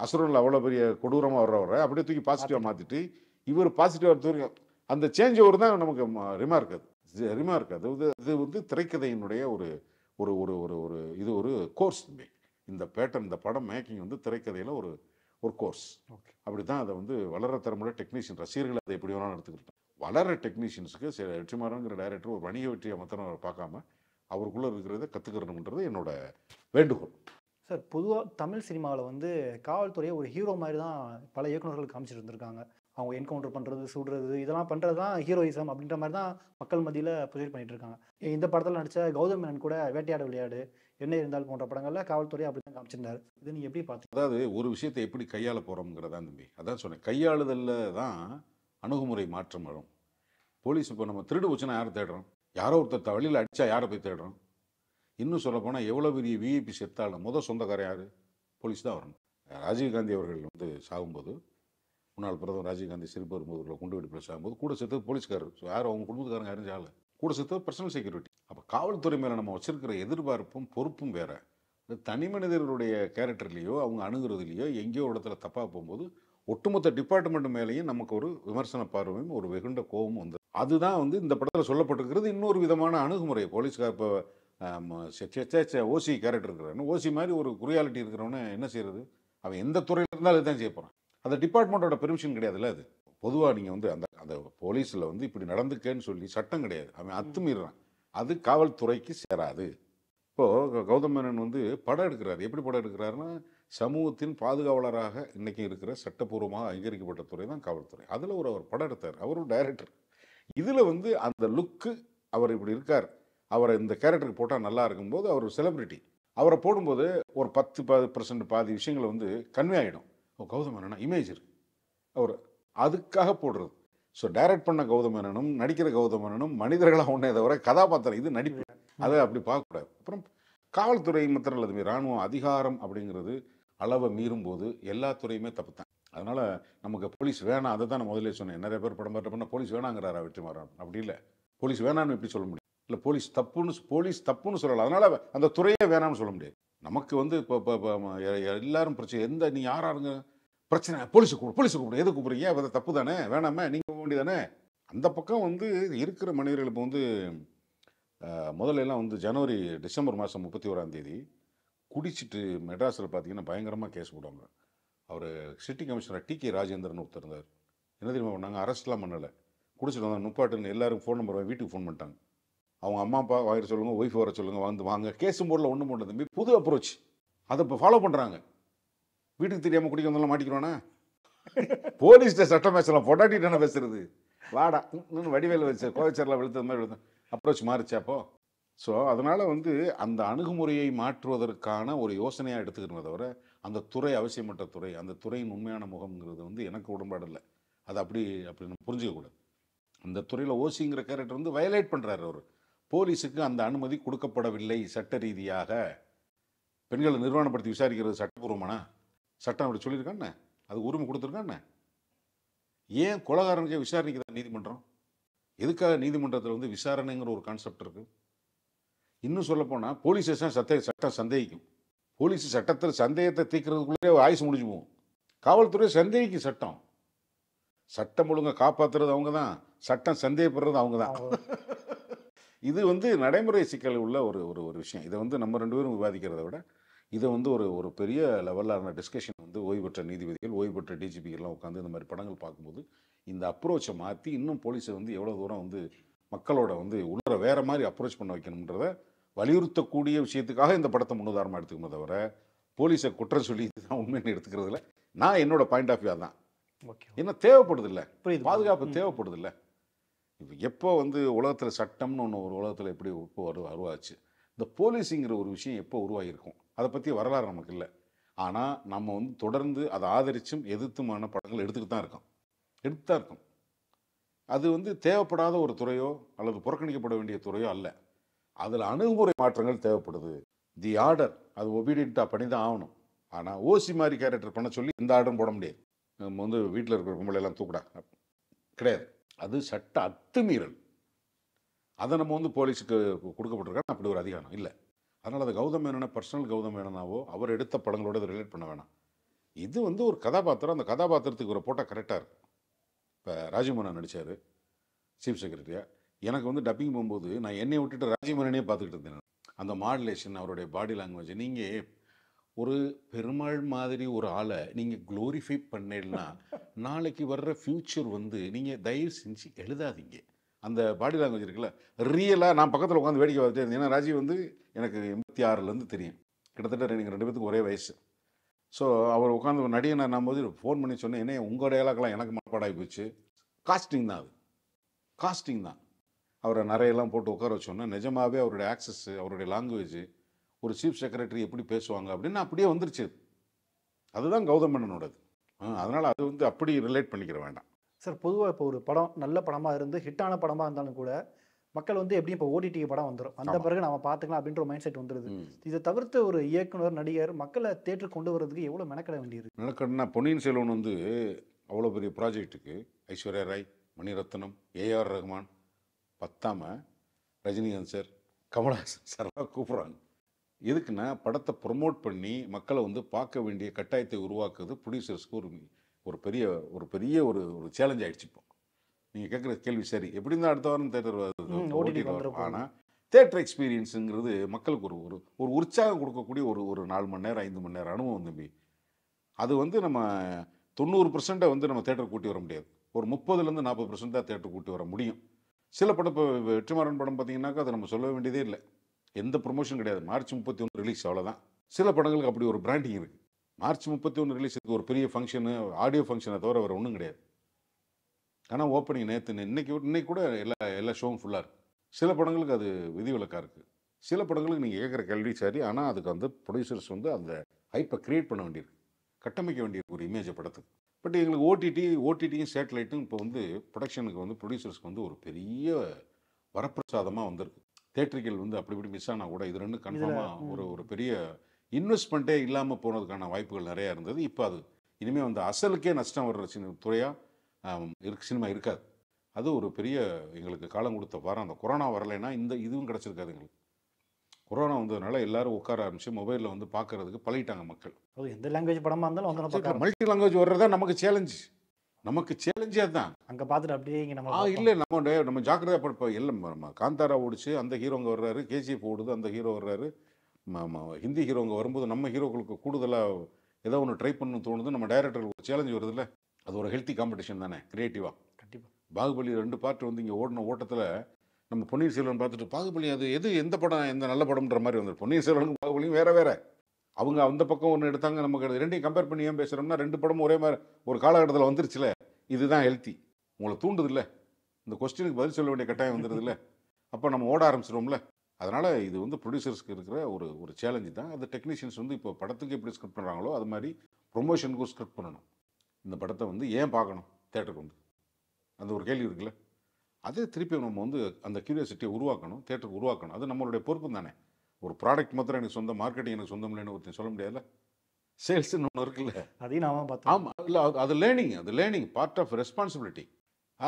அசுரன்ல அவ்வளோ பெரிய கொடூரமாக வர்றவரை அப்படியே தூக்கி பாசிட்டிவாக மாற்றிட்டு இவர் பாசிட்டிவாக தூக்கி அந்த சேஞ்ச் ஓவர் தான் நமக்கு ரிமார்க் அது ரிமார்க் அது இது வந்து திரைக்கதையினுடைய ஒரு ஒரு ஒரு ஒரு இது ஒரு கோர்ஸ் இந்த பேட்டர்ன் இந்த படம் மேக்கிங் வந்து திரைக்கதையில் ஒரு ஒரு கோர்ஸ் அப்படி தான் அதை வந்து வளர தரமுள்ள டெக்னீஷியன் ரசிகர்கள் அதை எப்படி வேணாலும் எடுத்துக்கிட்டேன் வளர டெக்னீஷியன்ஸுக்கு சில வெற்றிமாறங்கிற டைரக்டர் ஒரு வணிக வெற்றியை மாத்திரம் பார்க்காம அவருக்குள்ளே இருக்கிறத கற்றுக்கிறணுன்றது என்னோட வேண்டுகோள் சார் பொதுவாக தமிழ் சினிமாவில் வந்து காவல்துறையை ஒரு ஹீரோ மாதிரி தான் பல இயக்குநர்கள் காமிச்சிட்டு இருந்திருக்காங்க அவங்க என்கவுண்டர் பண்ணுறது சுடுறது இதெல்லாம் பண்ணுறது தான் ஹீரோயிசம் அப்படின்ற மாதிரி தான் மக்கள் மத்தியில் ப்ரொஜெக்ட் பண்ணிட்டு இருக்காங்க இந்த படத்தில் நடித்த கௌதம் மேனன் கூட வேட்டையாட விளையாடு என்ன இருந்தால் போன்ற படங்களில் காவல்துறை அப்படி தான் காமிச்சிருந்தார் இது நீங்கள் எப்படி பார்த்து அதாவது ஒரு விஷயத்தை எப்படி கையாள போகிறோம்ங்கிறதான் தம்பி அதான் சொன்னேன் கையாளுதலில் தான் அணுகுமுறை மாற்றம் வரும் போலீஸ் இப்போ நம்ம திருடு போச்சுன்னா யாரை தேடுறோம் யாரோ ஒருத்தர் தவழியில் அடித்தா யாரை போய் தேடுறோம் இன்னும் சொல்லப்போனால் எவ்வளோ பெரிய விஐபி செத்தாலும் முதல் சொந்தக்காரர் யார் போலீஸ் தான் வரணும் ராஜீவ்காந்தி அவர்கள் வந்து சாகும்போது முன்னாள் பிரதமர் ராஜீவ்காந்தி முதல்ல குண்டு வெடிப்பில் சாகும்போது கூட சேர்த்து போலீஸ்காரர் ஸோ யாரும் அவங்க குடும்பத்துக்காரங்க யாரும் ஆள் கூட சேர்த்து பர்சனல் செக்யூரிட்டி அப்போ காவல்துறை மேலே நம்ம வச்சிருக்கிற எதிர்பார்ப்பும் பொறுப்பும் வேறு தனி மனிதர்களுடைய கேரக்டர்லேயோ அவங்க அணுகிறதுலையோ எங்கேயோ ஒரு இடத்துல தப்பாக போகும்போது ஒட்டுமொத்த டிபார்ட்மெண்ட் மேலேயும் நமக்கு ஒரு விமர்சன பார்வையும் ஒரு வெகுண்ட கோபமும் வந்து அதுதான் வந்து இந்த படத்தில் சொல்லப்பட்டிருக்கிறது இன்னொரு விதமான அணுகுமுறை போலீஸ்கார் இப்போ ஓசி கேரக்டர் இருக்கிறான்னு ஓசி மாதிரி ஒரு குரியாலிட்டி இருக்கிறவனே என்ன செய்யறது அவன் எந்த துறையில் இருந்தாலும் தான் செய்ய போகிறான் அந்த டிபார்ட்மெண்ட்டோட பெர்மிஷன் கிடையாதுல்ல அது பொதுவாக நீங்கள் வந்து அந்த அந்த போலீஸில் வந்து இப்படி நடந்துக்கேன்னு சொல்லி சட்டம் கிடையாது அவன் அத்துமீறான் அது காவல்துறைக்கு சேராது இப்போது கௌதம் மேனன் வந்து படம் எடுக்கிறார் எப்படி படம் எடுக்கிறாருன்னா சமூகத்தின் பாதுகாவலராக இன்றைக்கி இருக்கிற சட்டப்பூர்வமாக அங்கீகரிக்கப்பட்ட துறை தான் காவல்துறை அதில் ஒரு அவர் படம் எடுத்தார் அவர் ஒரு டைரக்டர் இதில் வந்து அந்த லுக்கு அவர் இப்படி இருக்கார் அவரை இந்த கேரக்டருக்கு போட்டால் நல்லா இருக்கும்போது அவர் செலிப்ரிட்டி அவரை போடும்போது ஒரு பத்து பர்சன்ட் பாதி விஷயங்களை வந்து கன்வே ஆகிடும் கௌதம் மேனனா இமேஜ் இருக்குது அவர் அதுக்காக போடுறது ஸோ டைரக்ட் பண்ண கௌதம் மேனனும் நடிக்கிற கௌதம் மேனனும் மனிதர்களாக ஒன்றே தவிர கதாபாத்திரம் இது நடிப்பு அதை அப்படி பார்க்கக்கூடாது அப்புறம் காவல்துறை மாத்திரம் அல்லது இராணுவம் அதிகாரம் அப்படிங்கிறது அளவை மீறும் போது எல்லா துறையுமே தப்பு தான் அதனால் நமக்கு போலீஸ் வேணாம் அதை தான் நான் முதலே சொன்னேன் நிறைய பேர் படம் பார்த்த பண்ண போலீஸ் வேணாங்கிறாரா வெற்றிமாறன் அப்படி இல்லை போலீஸ் வேணான்னு எப்படி சொல்ல முடியும் இல்லை போலீஸ் தப்புன்னு போலீஸ் தப்புன்னு சொல்லலாம் அதனால் அந்த துறையே வேணாம்னு சொல்ல முடியாது நமக்கு வந்து இப்போ இப்போ எல்லாரும் பிரச்சனை எந்த நீ யாராருங்க பிரச்சனை போலீஸுக்கு கூப்பிடு போலீஸ் கூப்பிடு எது கூப்பிடுறீங்க அதை தப்பு தானே வேணாமே நீங்கள் போக வேண்டியதானே அந்த பக்கம் வந்து இருக்கிற மனிதர்கள் இப்போ வந்து முதல்ல எல்லாம் வந்து ஜனவரி டிசம்பர் மாதம் முப்பத்தி ஓராம் தேதி குடிச்சிட்டு மெட்ராஸில் பார்த்தீங்கன்னா பயங்கரமாக கேஸ் போடுவாங்க அவர் city commissioner T K Rajendran ஒருத்தர் இருந்தார் என்ன தெரியுமா பண்ணாங்க அரெஸ்ட்லாம் பண்ணலை குடிச்சிட்டு வந்தாங்க நுப்பாட்டுன்னு எல்லோரும் ஃபோன் நம்பர் வீட்டுக்கு ஃபோன் பண்ணிட்டாங்க அவங்க அம்மா அப்பா வர சொல்லுங்கள் ஒய்ஃப் வர சொல்லுங்கள் வந்து வாங்க கேஸும் போர்டில் ஒன்றும் பண்ணுறது தம்பி புது அப்ரோச் அதை இப்போ ஃபாலோ பண்ணுறாங்க வீட்டுக்கு தெரியாமல் குடிக்க வந்தாலும் போலீஸ் போலீஸ்கிட்ட சட்டம் பேசலாம் பொட்டாட்டிட்டு என்ன பேசுறது வாடா இன்னும் வடிவேல வச்சு கோவச்சரில் விழுத்தது மாதிரி விழுத்தேன் அப்ரோச் மாறிச்சாப்போ ஸோ அதனால் வந்து அந்த அணுகுமுறையை மாற்றுவதற்கான ஒரு யோசனையாக எடுத்துக்கிறத தவிர அந்த துறை அவசியமற்ற துறை அந்த துறையின் உண்மையான முகம்ங்கிறது வந்து எனக்கு உடன்பாடு இல்லை அது அப்படி அப்படின்னு புரிஞ்சிக்கக்கூடாது அந்த துறையில் ஓசிங்கிற கேரக்டர் வந்து வயலேட் பண்ணுறாரு அவர் போலீஸுக்கு அந்த அனுமதி கொடுக்கப்படவில்லை சட்ட ரீதியாக பெண்களை நிர்வாணப்படுத்தி விசாரிக்கிறது சட்டபூர்வமானா சட்டம் அப்படி சொல்லியிருக்காண்ணே அது உரிமை கொடுத்துருக்காண்ண ஏன் கொலகாரனுக்கே விசாரணைக்கு நீதிமன்றம் எதுக்காக நீதிமன்றத்தில் வந்து விசாரணைங்கிற ஒரு கான்செப்ட் இருக்குது இன்னும் சொல்லப்போனால் போலீஸ் ஸ்டேஷன் சத்த சட்டம் சந்தேகிக்கும் போலீஸ் சட்டத்தில் சந்தேகத்தை தீர்க்கறதுக்குள்ளே ஆயுசு முடிஞ்சு போகும் காவல்துறை சந்தேகிக்கும் சட்டம் சட்டம் ஒழுங்கை காப்பாற்றுறது அவங்க தான் சட்டம் சந்தேகப்படுறது அவங்க தான் இது வந்து நடைமுறை சிக்கல் உள்ள ஒரு ஒரு ஒரு விஷயம் இதை வந்து நம்ம ரெண்டு பேரும் விவாதிக்கிறத விட இதை வந்து ஒரு ஒரு பெரிய லெவலான டிஸ்கஷன் வந்து ஓய்வு பெற்ற நீதிபதிகள் ஓய்வு பெற்ற டிஜிபிகள்லாம் உட்காந்து இந்த மாதிரி படங்கள் பார்க்கும்போது இந்த அப்ரோச்சை மாற்றி இன்னும் போலீஸை வந்து எவ்வளோ தூரம் வந்து மக்களோட வந்து உள்ளர வேறு மாதிரி அப்ரோச் பண்ண வைக்கணுன்றத வலியுறுத்தக்கூடிய விஷயத்துக்காக இந்த படத்தை முன்னுதாரணமாக எடுத்துக்கணுமே தவிர போலீஸை குற்றம் சொல்லி இதுதான் உண்மைன்னு எடுத்துக்கிறதுல நான் என்னோட பாயிண்ட் ஆஃப் வியூ தான் என்ன தேவைப்படுது இல்லை பாதுகாப்பு தேவைப்படுதில்லை இப்போ எப்போ வந்து உலகத்தில் சட்டம்னு ஒன்று ஒரு உலகத்தில் எப்படி இப்போ வரு உருவாச்சு இந்த போலீஸுங்கிற ஒரு விஷயம் எப்போ உருவாகியிருக்கும் அதை பற்றி வரலாறு நமக்கு இல்லை ஆனால் நம்ம வந்து தொடர்ந்து அதை ஆதரிச்சும் எதிர்த்துமான படங்கள் எடுத்துக்கிட்டு தான் இருக்கோம் எடுத்து தான் அது வந்து தேவைப்படாத ஒரு துறையோ அல்லது புறக்கணிக்கப்பட வேண்டிய துறையோ அல்ல அதில் அணுகுமுறை மாற்றங்கள் தேவைப்படுது தி ஆர்டர் அது ஒபீடியண்ட்டாக பண்ணி தான் ஆகணும் ஆனால் ஓசி மாதிரி கேரக்டர் பண்ண சொல்லி இந்த ஆர்டரும் போட முடியாது நம்ம வந்து வீட்டில் இருக்கிற பொம்பளை எல்லாம் கிடையாது அது சட்ட அத்துமீறல் அதை நம்ம வந்து போலீஸுக்கு கொடுக்கப்பட்டிருக்கா அப்படி ஒரு அதிகாரம் இல்லை அதனால் அது கௌதம் மேனனா பர்சனல் கௌதம் மேனனாவோ அவர் எடுத்த படங்களோட இதை ரிலேட் பண்ண வேணாம் இது வந்து ஒரு கதாபாத்திரம் அந்த கதாபாத்திரத்துக்கு ஒரு போட்டால் கரெக்டாக இருக்கும் இப்போ ராஜமோகன் நடித்தார் சீஃப் செக்ரட்டரியாக எனக்கு வந்து டப்பிங் போகும்போது நான் என்னை விட்டுட்டு ராஜமோகனே பார்த்துக்கிட்டு இருந்தேன் அந்த மாடுலேஷன் அவருடைய பாடி லாங்குவேஜ் நீங்கள் ஒரு பெருமாள் மாதிரி ஒரு ஆளை நீங்கள் க்ளோரிஃபை பண்ணிடலாம் நாளைக்கு வர்ற ஃப்யூச்சர் வந்து நீங்கள் தயவு செஞ்சு எழுதாதீங்க அந்த பாடி லாங்குவேஜ் இருக்குல்ல ரியலாக நான் பக்கத்தில் உட்காந்து வேடிக்கை பார்த்துட்டு இருந்தேன் ஏன்னா ராஜீவ் வந்து எனக்கு எண்பத்தி ஆறுலேருந்து தெரியும் கிட்டத்தட்ட எனக்கு ரெண்டு பேத்துக்கு ஒரே வயசு ஸோ அவர் உட்காந்து நடிகை நான் போது ஃபோன் பண்ணி சொன்னேன் என்ன உங்கள் டயலாக்லாம் எனக்கு மாப்பாடாகி போச்சு காஸ்டிங் தான் அது காஸ்டிங் தான் அவரை நிறையெல்லாம் போட்டு உட்கார வச்சோன்னா நிஜமாகவே அவருடைய ஆக்சஸ் அவருடைய லாங்குவேஜ் ஒரு சீஃப் செக்ரட்டரி எப்படி பேசுவாங்க அப்படின்னு அப்படியே வந்துருச்சு அதுதான் கௌதமண்ணனோடது அதனால் அது வந்து அப்படி ரிலேட் பண்ணிக்கிற வேண்டாம் சார் பொதுவாக இப்போ ஒரு படம் நல்ல படமாக இருந்து ஹிட்டான படமாக இருந்தாலும் கூட மக்கள் வந்து எப்படியும் இப்போ ஓடிடி படம் வந்துடும் அந்த பிறகு நம்ம பார்த்துக்கலாம் அப்படின்ற ஒரு மைண்ட் செட் வந்துடுது இதை தவிர்த்து ஒரு இயக்குனர் நடிகர் மக்களை தேட்டர் கொண்டு வர்றதுக்கு எவ்வளோ மெனக்கட வேண்டியது மெனக்கடனா பொன்னியின் செல்வன் வந்து அவ்வளோ பெரிய ப்ராஜெக்ட்டுக்கு ஐஸ்வர்யா ராய் மணிரத்னம் ஏஆர் ரஹ்மான் பத்தாம ரஜினிகாந்த் சார் கமலஹாசன் சார்லாம் கூப்பிட்றாங்க எதுக்குன்னா படத்தை ப்ரொமோட் பண்ணி மக்களை வந்து பார்க்க வேண்டிய கட்டாயத்தை உருவாக்குறது ப்ரொடியூசர்ஸ்க்கு ஒரு ஒரு பெரிய ஒரு பெரிய ஒரு ஒரு சேலஞ்ச் ஆகிடுச்சு இப்போ நீங்கள் கேட்குற கேள்வி சரி எப்படி இருந்தால் அடுத்த வாரம் தேட்டர் ஆனால் தேட்டர் எக்ஸ்பீரியன்ஸுங்கிறது மக்களுக்கு ஒரு ஒரு ஒரு உற்சாகம் கொடுக்கக்கூடிய ஒரு ஒரு நாலு மணி நேரம் ஐந்து மணி நேரம் அனுபவம் தம்பி அது வந்து நம்ம தொண்ணூறு பர்சண்ட்டை வந்து நம்ம தேட்டர் கூட்டி வர முடியாது ஒரு முப்பதுலேருந்து நாற்பது பர்சன்ட் தான் தேட்டர் கூட்டி வர முடியும் சில படம் இப்போ வெற்றிமாறன் படம் பார்த்தீங்கன்னாக்கா அதை நம்ம சொல்ல வேண்டியதே இல்லை எந்த ப்ரொமோஷன் கிடையாது மார்ச் முப்பத்தி ஒன்று ரிலீஸ் அவ்வளோதான் சில படங்களுக்கு அப்படி ஒரு பிராண்டிங் இருக்குது மார்ச் முப்பத்தி ஒன்று ரிலீஸுக்கு ஒரு பெரிய ஃபங்க்ஷனு ஆடியோ ஃபங்க்ஷனை தவிர வேறு ஒன்றும் கிடையாது ஆனால் ஓப்பனிங் நேற்று இன்னைக்கு இன்னைக்கு கூட எல்லா எல்லா ஷோவும் ஃபுல்லாக இருக்குது சில படங்களுக்கு அது விதிவிலக்காக இருக்குது சில படங்களுக்கு நீங்கள் கேட்குற கேள்வி சரி ஆனால் அதுக்கு வந்து ப்ரொடியூசர்ஸ் வந்து அந்த ஹைப்பை க்ரியேட் பண்ண வேண்டியிருக்கு கட்டமைக்க வேண்டியிருக்கு ஒரு இமேஜை படத்துக்கு பட் எங்களுக்கு ஓடிடி ஓடிடியும் சேட்டலைட்டும் இப்போ வந்து ப்ரொடக்ஷனுக்கு வந்து ப்ரொடியூசர்ஸ்க்கு வந்து ஒரு பெரிய வரப்பிரசாதமாக வந்திருக்கு தேட்டர்கள் வந்து அப்படி இப்படி மிஸ் ஆனால் கூட இது ரெண்டு கன்ஃபார்மாக ஒரு ஒரு பெரிய இன்வெஸ்ட்மெண்ட்டே இல்லாமல் போனதுக்கான வாய்ப்புகள் நிறையா இருந்தது இப்போ அது இனிமேல் வந்து அசலுக்கே நஷ்டம் வர்ற சின்ன துறையாக இருக்கு சினிமா இருக்காது அது ஒரு பெரிய எங்களுக்கு காலம் கொடுத்த வாரம் அந்த கொரோனா வரலைன்னா இந்த இதுவும் கிடச்சிருக்காது எங்களுக்கு கொரோனா வந்ததுனால எல்லாரும் உட்கார ஆரம்பிச்சு மொபைலில் வந்து பார்க்கறதுக்கு பழகிட்டாங்க மக்கள் எந்த லாங்குவேஜ் படமாக இருந்தாலும் மல்டி லாங்குவேஜ் வர்றதா நமக்கு சேலஞ்சு நமக்கு சேலஞ்சே அதுதான் அங்கே பார்த்துட்டு அப்படியே நம்ம இல்லை நம்ம நம்ம ஜாக்கிரதா இல்லை நம்ம காந்தாரா ஓடிச்சு அந்த ஹீரோங்க வர்றாரு கேஜிஎஃப் ஓடுது அந்த ஹீரோ வர்றாரு ஹிந்தி ஹீரோங்க வரும்போது நம்ம ஹீரோக்களுக்கு கூடுதலாக ஏதோ ஒன்று ட்ரை பண்ணணும்னு தோணுது நம்ம டைரக்டருக்கு சேலஞ்ச் வருதுல்ல அது ஒரு ஹெல்த்தி காம்படிஷன் தானே கிரியேட்டிவாக கண்டிப்பாக பாகுபலி ரெண்டு பார்ட் வந்து இங்கே ஓடின ஓட்டத்தில் நம்ம பொன்னியின் செல்வன் பார்த்துட்டு பாகுபலி அது எது எந்த படம் எந்த நல்ல படம்ன்ற மாதிரி வந்துடும் பொன்னியின் செல்வனும் பாகுபலியும் வேறு வேறு அவங்க அந்த பக்கம் ஒன்று எடுத்தாங்க நமக்கு ரெண்டையும் கம்பேர் பண்ணி ஏன் பேசுகிறோம்னா ரெண்டு படமும் ஒரே மாதிரி ஒரு காலகட்டத்தில் வந்துருச்சுல இதுதான் ஹெல்த்தி உங்களை தூண்டுதில்ல இந்த கொஸ்டினுக்கு பதில் சொல்ல வேண்டிய கட்டாயம் வந்துடுதுல்ல அப்போ நம்ம ஓட ஆரம்பிச்சிருவோம்ல அதனால் இது வந்து ப்ரொடியூசர்ஸ்க்கு இருக்கிற ஒரு ஒரு சேலஞ்சு தான் அது டெக்னீஷியன்ஸ் வந்து இப்போ படத்துக்கு எப்படி ஸ்கிரிப்ட் பண்ணுறாங்களோ அது மாதிரி ப்ரொமோஷனுக்கும் ஸ்கிரிப்ட் பண்ணணும் இந்த படத்தை வந்து ஏன் பார்க்கணும் தேட்டருக்கு வந்து அந்த ஒரு கேள்வி இருக்குல்ல அதே திருப்பி நம்ம வந்து அந்த கியூரியாசிட்டியை உருவாக்கணும் தேட்டருக்கு உருவாக்கணும் அது நம்மளுடைய பொறுப்பு தானே ஒரு ப்ராடக்ட் மாத்திரம் எனக்கு சொந்த மார்க்கெட்டிங் எனக்கு சொந்தம் இல்லைன்னு ஒருத்தர் சொல்ல முடியாதுல்ல சேல்ஸ்ன்னு ஒன்று இருக்குல்ல அதையும் நாம பார்த்தோம் ஆமாம் இல்லை அது லேர்னிங் அது லேர்னிங் பார்ட் ஆஃப் ரெஸ்பான்சிபிலிட்டி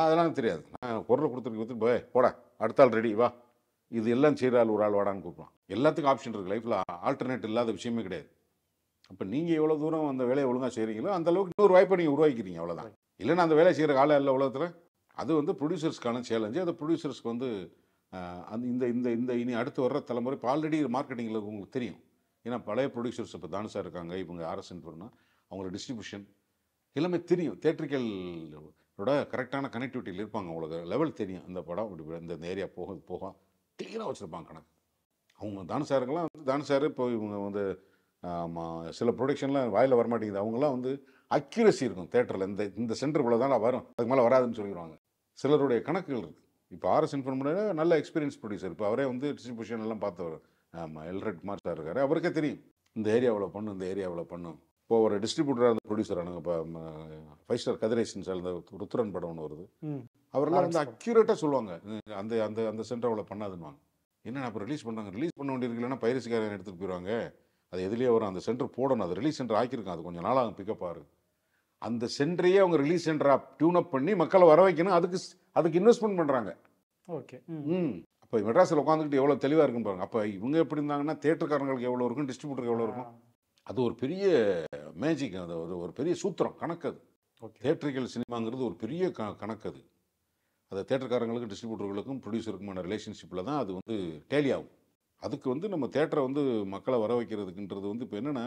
அதெல்லாம் தெரியாது நான் குரலை கொடுத்துருக்கு கொடுத்து போய் போட அடுத்த ஆள் ரெடி வா இது எல்லாம் செய்கிற ஆள் ஒரு ஆள் வாடான்னு கூப்பிடலாம் எல்லாத்துக்கும் ஆப்ஷன் இருக்குது லைஃப்பில் ஆல்டர்னேட் இல்லாத விஷயமே கிடையாது அப்போ நீங்கள் எவ்வளோ தூரம் அந்த வேலையை ஒழுங்காக செய்கிறீங்களோ அந்த அளவுக்கு இன்னொரு வாய்ப்பை நீங்கள் உருவாக்கிக்கிறீங்க அவ்வளோதான் இல்லைன்னா அந்த வேலை செய்கிற காலம் இல்லை உலகத்தில் அது வந்து ப்ரொடியூசர்ஸ்க்கான சேலஞ்சு அது ப்ரொடியூசர்ஸ்க்கு வந்து அந்த இந்த இந்த இந்த இனி அடுத்து வர்ற தலைமுறை இப்போ ஆல்ரெடி மார்க்கெட்டிங்கில் உங்களுக்கு தெரியும் ஏன்னா பழைய ப்ரொடியூசர்ஸ் இப்போ தானுசாக சார் இருக்காங்க இவங்க ஆர்எஸ்என் பண்ணால் அவங்களோட டிஸ்ட்ரிபியூஷன் எல்லாமே தெரியும் விட கரெக்டான கனெக்டிவிட்டியில் இருப்பாங்க அவங்களுக்கு லெவல் தெரியும் அந்த படம் இப்படி இந்த ஏரியா போக போக கிளியராக வச்சுருப்பாங்க கணக்கு அவங்க தானு சாருங்கெல்லாம் வந்து தானு சார் இப்போ இவங்க வந்து சில ப்ரொடக்ஷன்லாம் வாயில் வரமாட்டேங்குது அவங்களாம் வந்து அக்யூரசி இருக்கும் தேட்டரில் இந்த இந்த சென்டர் தான் வரும் அதுக்கு மேலே வராதுன்னு சொல்லிடுவாங்க சிலருடைய கணக்குகள் இருக்குது இப்போ ஆர்எஸ் இன்ஃபர்மேட்டர் நல்ல எக்ஸ்பீரியன்ஸ் ப்ரொடியூசர் இப்போ அவரே வந்து டிஸ்ட்ரிபியூஷன் எல்லாம் பார்த்தவர் ஆமாம் எல்ரெட் குமார் சார் இருக்கார் அவருக்கே தெரியும் இந்த ஏரியாவில் பண்ணும் இந்த ஏரியாவில் பண்ணும் இப்போ ஒரு டிஸ்ட்ரிபியூட்டராக இருந்த ப்ரொடியூசர் ஆனாங்க இப்போ ஃபைவ் ஸ்டார் கதிரேஷன் சார் இந்த ருத்ரன் படம் ஒன்று வருது அவரெல்லாம் வந்து அக்யூரேட்டாக சொல்லுவாங்க அந்த அந்த அந்த சென்டராவில் பண்ணாதுன்னுவாங்க என்னென்ன அப்போ ரிலீஸ் பண்ணுறாங்க ரிலீஸ் பண்ண வேண்டியிருக்கலன்னா பயிற்சிக்காரன் எடுத்துகிட்டு போயிடுவாங்க அது எதுலேயே வரும் அந்த சென்டர் போடணும் அது ரிலீஸ் சென்டர் ஆக்கியிருக்கான் அது கொஞ்சம் நாளாக பிக்கப் ஆகும் அந்த சென்டரையே அவங்க ரிலீஸ் சென்டரா டியூன் அப் பண்ணி மக்களை வர வைக்கணும் அதுக்கு அதுக்கு இன்வெஸ்ட்மெண்ட் பண்ணுறாங்க ஓகே ம் அப்போ மெட்ராஸில் உட்காந்துக்கிட்டு எவ்வளோ தெளிவாக இருக்கும் பாருங்க அப்போ இவங்க எப்படி இருந்தாங்கன்னா தேட்டருக்காரங்களுக்கு எவ்வளோ இருக்கும் டிஸ்ட்ரிபியூட்டருக்கு எவ்வளோ இருக்கும் அது ஒரு பெரிய மேஜிக் அது ஒரு ஒரு பெரிய சூத்திரம் கணக்கு அது தேட்டரிக்கல் சினிமாங்கிறது ஒரு பெரிய க கணக்கு அது அது தேட்டருக்காரங்களுக்கும் டிஸ்ட்ரிபியூட்டர்களுக்கும் ப்ரொடியூசருக்குமான ரிலேஷன்ஷிப்பில் தான் அது வந்து டேலி ஆகும் அதுக்கு வந்து நம்ம தேட்டரை வந்து மக்களை வர வைக்கிறதுக்குன்றது வந்து இப்போ என்னென்னா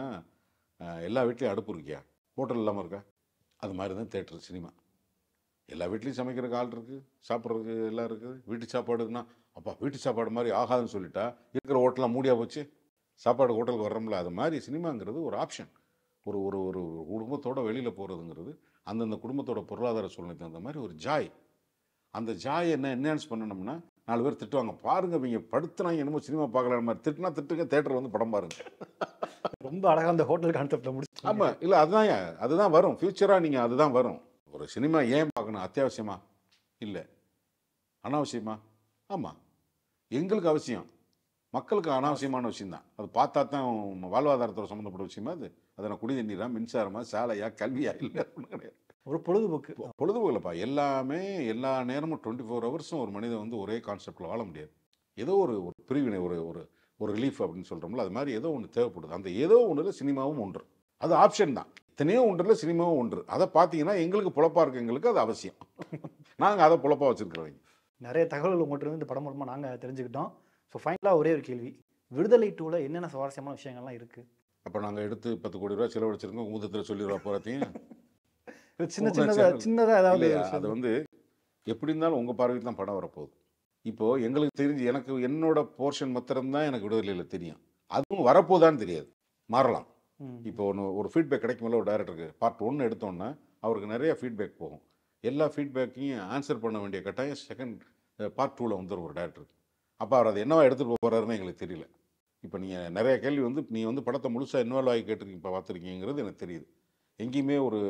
எல்லா வீட்லேயும் அடுப்பு இருக்கியா ஹோட்டல் இல்லாமல் இருக்கா அது மாதிரி தான் தேட்டர் சினிமா எல்லா வீட்லேயும் சமைக்கிறக்கு ஆள் இருக்குது சாப்பிட்றதுக்கு எல்லாம் இருக்குது வீட்டு சாப்பாடுக்குன்னா அப்பா வீட்டு சாப்பாடு மாதிரி ஆகாதுன்னு சொல்லிட்டா இருக்கிற ஹோட்டலாம் மூடியாக போச்சு சாப்பாடு ஹோட்டலுக்கு வர்றோம்ல அது மாதிரி சினிமாங்கிறது ஒரு ஆப்ஷன் ஒரு ஒரு ஒரு குடும்பத்தோடு வெளியில் போகிறதுங்கிறது அந்தந்த குடும்பத்தோட பொருளாதார சூழ்நிலைக்கு தகுந்த மாதிரி ஒரு ஜாய் அந்த ஜாய் என்ன என்ஹான்ஸ் பண்ணணும்னா நாலு பேர் திட்டுவாங்க பாருங்க இவங்க படுத்துனா என்னமோ சினிமா பார்க்கலாம் மாதிரி திட்டுனா திட்டுங்க தேட்டர் வந்து படம் பாருங்க ரொம்ப அழகாக அந்த ஹோட்டல் கான்செப்டில் முடிச்சு ஆமாம் இல்லை அதுதான் அதுதான் வரும் ஃப்யூச்சராக நீங்கள் அதுதான் வரும் ஒரு சினிமா ஏன் பார்க்கணும் அத்தியாவசியமா இல்லை அனாவசியமா ஆமாம் எங்களுக்கு அவசியம் மக்களுக்கு அனாவசியமான விஷயம்தான் அது பார்த்தா தான் வாழ்வாதாரத்தோட சம்மந்தப்பட்ட விஷயமா அது அதை நான் குடி தண்ணீராக மின்சாரமா சாலையா கல்வியா இல்லை கிடையாது ஒரு பொழுதுபோக்கு பொழுதுபோக்கில்ப்பா எல்லாமே எல்லா நேரமும் டுவெண்ட்டி ஃபோர் ஹவர்ஸும் ஒரு மனிதன் வந்து ஒரே கான்செப்டில் வாழ முடியாது ஏதோ ஒரு ஒரு பிரிவினை ஒரு ஒரு ஒரு ரிலீஃப் அப்படின்னு சொல்கிறோம்ல அது மாதிரி ஏதோ ஒன்று தேவைப்படுது அந்த ஏதோ ஒன்றில் சினிமாவும் ஒன்று அது ஆப்ஷன் தான் இத்தனையோ ஒன்றில் சினிமாவும் ஒன்று அதை பார்த்தீங்கன்னா எங்களுக்கு புழப்பாக இருக்கு எங்களுக்கு அது அவசியம் நாங்கள் அதை புழப்பாக வச்சுருக்கிறவங்க நிறைய தகவல்கள் உங்கள்கிட்ட இந்த படம் மூலமாக நாங்கள் தெரிஞ்சுக்கிட்டோம் ஸோ ஃபைனலாக ஒரே ஒரு கேள்வி விடுதலை டூவில் என்னென்ன சுவாரஸ்யமான விஷயங்கள்லாம் இருக்குது அப்போ நாங்கள் எடுத்து பத்து கோடி ரூபா செலவழிச்சிருக்கோம் ஊதத்தில் சொல்லிடுவா போகிறதையும் சின்ன சின்னதாக சின்னதாக அதாவது அது வந்து எப்படி இருந்தாலும் உங்கள் பார்வைக்கு தான் படம் வரப்போகுது இப்போது எங்களுக்கு தெரிஞ்சு எனக்கு என்னோட போர்ஷன் மாத்திரம்தான் எனக்கு விடுதலையில் தெரியும் அதுவும் வரப்போதான்னு தெரியாது மாறலாம் இப்போ ஒன்று ஒரு ஃபீட்பேக் கிடைக்குமில்ல ஒரு டேரக்டருக்கு பார்ட் ஒன்று எடுத்தோன்னா அவருக்கு நிறைய ஃபீட்பேக் போகும் எல்லா ஃபீட்பேக்கையும் ஆன்சர் பண்ண வேண்டிய கட்டாயம் செகண்ட் பார்ட் டூவில் வந்துடும் ஒரு டேரக்டருக்கு அப்போ அவர் அதை என்னவா எடுத்துகிட்டு போகிறாருன்னு எங்களுக்கு தெரியல இப்போ நீங்கள் நிறைய கேள்வி வந்து நீ வந்து படத்தை முழுசாக இன்வால்வ் ஆகி கேட்டிருக்கீங்க இப்போ பார்த்துருக்கீங்கிறது எனக்கு தெரியுது எங்கேயுமே ஒரு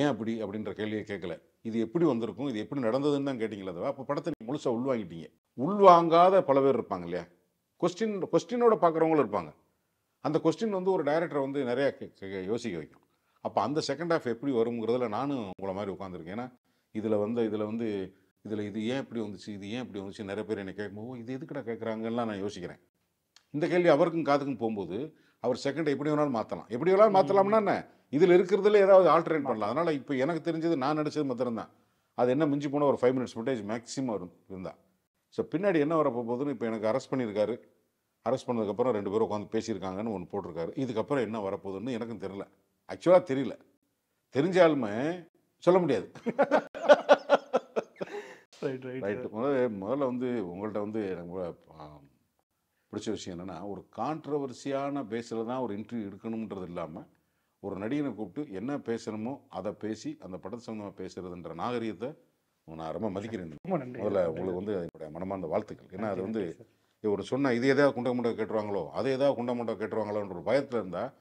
ஏன் அப்படி அப்படின்ற கேள்வியை கேட்கல இது எப்படி வந்திருக்கும் இது எப்படி நடந்ததுன்னு தான் கேட்டிங்களா அப்போ படத்தை நீங்கள் முழுசாக உள்வாங்கிட்டீங்க உள்வாங்காத பல பேர் இருப்பாங்க இல்லையா கொஸ்டின் கொஸ்டினோட பார்க்குறவங்களும் இருப்பாங்க அந்த கொஸ்டின் வந்து ஒரு டைரக்டரை வந்து நிறையா யோசிக்க வைக்கும் அப்போ அந்த செகண்ட் ஹாஃப் எப்படி வருங்கிறதுல நானும் உங்களை மாதிரி உட்காந்துருக்கேன் ஏன்னா இதில் வந்து இதில் வந்து இதில் இது ஏன் இப்படி வந்துச்சு இது ஏன் இப்படி வந்துச்சு நிறைய பேர் என்னை கேட்கும்போது இது எதுக்கடா கேட்குறாங்கலாம் நான் யோசிக்கிறேன் இந்த கேள்வி அவருக்கும் காதுக்கும் போகும்போது அவர் செகண்டை எப்படி வேணாலும் மாற்றலாம் எப்படி வேணாலும் மாற்றலாம்னா என்ன இதில் இருக்கிறதுல ஏதாவது ஆல்டர்னேட் பண்ணலாம் அதனால் இப்போ எனக்கு தெரிஞ்சது நான் நினச்சது மாத்திரம் தான் அது என்ன மிஞ்சி போனால் ஒரு ஃபைவ் மினிட்ஸ் ஃபுட்டேஜ் மேக்ஸிமம் இருந்தால் ஸோ பின்னாடி என்ன வரப்போ போகுதுன்னு இப்போ எனக்கு அரெஸ்ட் பண்ணியிருக்காரு அரெஸ்ட் பண்ணதுக்கப்புறம் ரெண்டு பேரும் உட்காந்து பேசியிருக்காங்கன்னு ஒன்று போட்டிருக்காரு இதுக்கப்புறம் என்ன வரப்போகுதுன்னு எனக்கும் தெரியல ஆக்சுவலாக தெரியல தெரிஞ்சாலுமே சொல்ல முடியாது ரைட் ரைட் முதல்ல முதல்ல வந்து உங்கள்கிட்ட வந்து எனக்கு பிடிச்ச விஷயம் என்னென்னா ஒரு கான்ட்ரவர்சியான பேஸில் தான் ஒரு இன்டர்வியூ எடுக்கணுன்றது இல்லாமல் ஒரு நடிகனை கூப்பிட்டு என்ன பேசணுமோ அதை பேசி அந்த படத்து சம்மந்தமாக பேசுகிறதுன்ற நாகரிகத்தை நான் ரொம்ப மதிக்கிறேன் முதல்ல உங்களுக்கு வந்து என்னுடைய மனமார்ந்த வாழ்த்துக்கள் ஏன்னா அது வந்து இவர் சொன்ன இது எதாவது குண்டை முண்டை கேட்டுருவாங்களோ அது எதாவது குண்டை முண்டை கேட்டுருவாங்களோன்ற ஒரு பயத்தில் இருந்தால்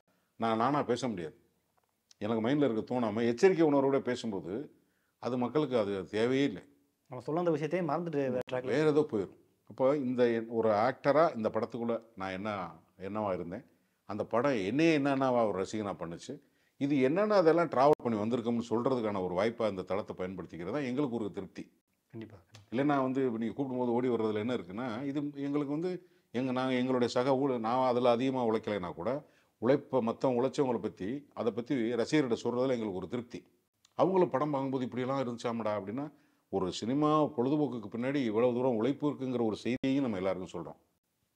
நான் நானாக பேச முடியாது எனக்கு மைண்டில் இருக்க தோணாமல் எச்சரிக்கை உணர்வோடு பேசும்போது அது மக்களுக்கு அது தேவையே இல்லை நம்ம சொல்ல அந்த விஷயத்தையும் மறந்துட்டு வேறு ஏதோ போயிடும் அப்போ இந்த ஒரு ஆக்டராக இந்த படத்துக்குள்ளே நான் என்ன என்னவாக இருந்தேன் அந்த படம் என்னையே என்னென்னவா ஒரு ரசிகனாக பண்ணுச்சு இது என்னென்ன அதெல்லாம் ட்ராவல் பண்ணி வந்திருக்கோம்னு சொல்கிறதுக்கான ஒரு வாய்ப்பாக அந்த தளத்தை பயன்படுத்திக்கிறது தான் எங்களுக்கு ஒரு திருப்தி கண்டிப்பாக இல்லை நான் வந்து இப்போ நீங்கள் கூப்பிடும்போது ஓடி வர்றதுல என்ன இருக்குன்னா இது எங்களுக்கு வந்து எங்கள் நாங்கள் எங்களுடைய சக ஊழ நான் அதில் அதிகமாக உழைக்கலைன்னா கூட உழைப்ப மற்றவங்க உழைச்சவங்களை பற்றி அதை பற்றி ரசிகர்கிட்ட சொல்கிறதுல எங்களுக்கு ஒரு திருப்தி அவங்களும் படம் பார்க்கும்போது இப்படியெல்லாம் இருந்துச்சாமடா அப்படின்னா ஒரு சினிமா பொழுதுபோக்குக்கு பின்னாடி இவ்வளோ தூரம் உழைப்பு இருக்குங்கிற ஒரு செய்தியையும் நம்ம எல்லாருக்கும் சொல்கிறோம்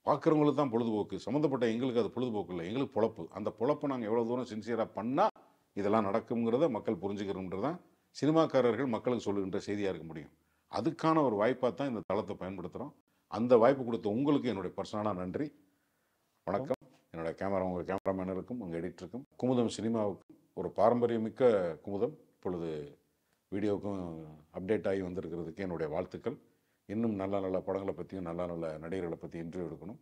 பார்க்குறவங்களுக்கு தான் பொழுதுபோக்கு சம்மந்தப்பட்ட எங்களுக்கு அது பொழுதுபோக்கு இல்லை எங்களுக்கு பொழப்பு அந்த பொழப்பை நாங்கள் எவ்வளோ தூரம் சின்சியராக பண்ணால் இதெல்லாம் நடக்குங்கிறத மக்கள் புரிஞ்சுக்கிறோன்றதான் தான் சினிமாக்காரர்கள் மக்களுக்கு சொல்லுகின்ற செய்தியாக இருக்க முடியும் அதுக்கான ஒரு வாய்ப்பாக தான் இந்த தளத்தை பயன்படுத்துகிறோம் அந்த வாய்ப்பு கொடுத்த உங்களுக்கு என்னுடைய பர்சனலாக நன்றி வணக்கம் என்னுடைய கேமரா உங்கள் கேமராமேனருக்கும் உங்கள் எடிட்டருக்கும் குமுதம் சினிமாவுக்கும் ஒரு பாரம்பரியமிக்க குமுதம் இப்பொழுது வீடியோவுக்கும் அப்டேட் ஆகி வந்திருக்கிறதுக்கு என்னுடைய வாழ்த்துக்கள் இன்னும் நல்ல நல்ல படங்களை பற்றியும் நல்ல நல்ல நடிகர்களை பற்றி இன்டர்வியூ எடுக்கணும்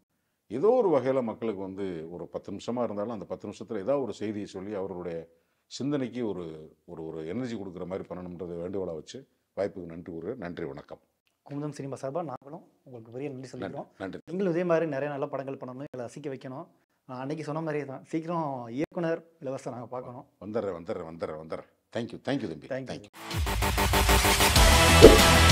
ஏதோ ஒரு வகையில் மக்களுக்கு வந்து ஒரு பத்து நிமிஷமாக இருந்தாலும் அந்த பத்து நிமிஷத்தில் ஏதாவது ஒரு செய்தியை சொல்லி அவர்களுடைய சிந்தனைக்கு ஒரு ஒரு ஒரு எனர்ஜி கொடுக்குற மாதிரி பண்ணணுன்றது வேண்டுகோளாக வச்சு வாய்ப்புக்கு நன்றி ஒரு நன்றி வணக்கம் குமுதம் சினிமா சார்பாக நாங்களும் உங்களுக்கு பெரிய நன்றி சொல்லிடுவோம் நன்றி நீங்களும் இதே மாதிரி நிறைய நல்ல படங்கள் பண்ணணும் இல்லை ரசிக்க வைக்கணும் நான் அன்றைக்கி சொன்ன மாதிரியே தான் சீக்கிரம் இயக்குனர் இலவசம் நாங்கள் பார்க்கணும் வந்துடுறேன் வந்துடுறேன் வந்துடுறேன் வந்துடுறேன் தேங்க்யூ தேங்க்யூ தம்பி தேங்க்யூ